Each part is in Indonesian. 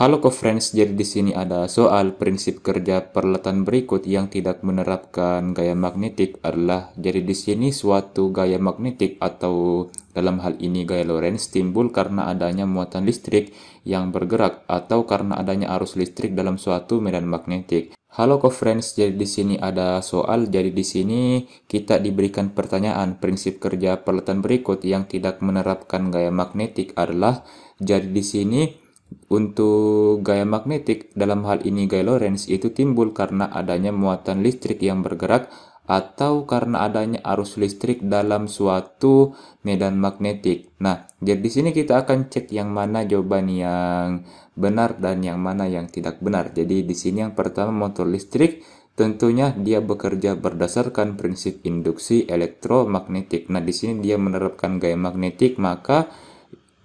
Halo ke friends, jadi di sini ada soal prinsip kerja perletan berikut yang tidak menerapkan gaya magnetik adalah jadi di sini suatu gaya magnetik atau dalam hal ini gaya Lorentz timbul karena adanya muatan listrik yang bergerak atau karena adanya arus listrik dalam suatu medan magnetik. Halo ke friends, jadi di sini ada soal. Jadi di sini kita diberikan pertanyaan prinsip kerja perletan berikut yang tidak menerapkan gaya magnetik adalah jadi di sini untuk gaya magnetik, dalam hal ini gaya Lorentz, itu timbul karena adanya muatan listrik yang bergerak atau karena adanya arus listrik dalam suatu medan magnetik. Nah, jadi di sini kita akan cek yang mana jawaban yang benar dan yang mana yang tidak benar. Jadi di sini yang pertama motor listrik tentunya dia bekerja berdasarkan prinsip induksi elektromagnetik. Nah, di sini dia menerapkan gaya magnetik maka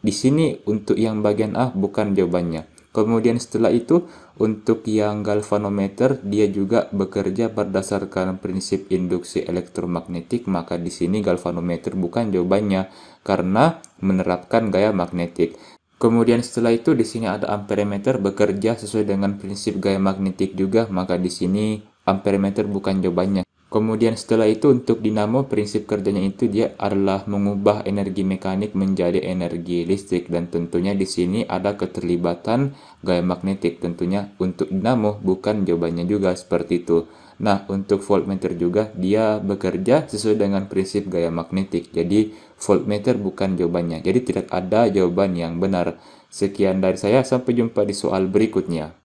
di sini untuk yang bagian A bukan jawabannya. Kemudian setelah itu untuk yang galvanometer dia juga bekerja berdasarkan prinsip induksi elektromagnetik maka di sini galvanometer bukan jawabannya karena menerapkan gaya magnetik. Kemudian setelah itu di sini ada amperemeter bekerja sesuai dengan prinsip gaya magnetik juga, maka di sini amperemeter bukan jawabannya Kemudian setelah itu untuk dinamo prinsip kerjanya itu dia adalah mengubah energi mekanik menjadi energi listrik dan tentunya di sini ada keterlibatan gaya magnetik tentunya untuk dinamo bukan jawabannya juga seperti itu. Nah, untuk voltmeter juga dia bekerja sesuai dengan prinsip gaya magnetik. Jadi voltmeter bukan jawabannya. Jadi tidak ada jawaban yang benar. Sekian dari saya sampai jumpa di soal berikutnya.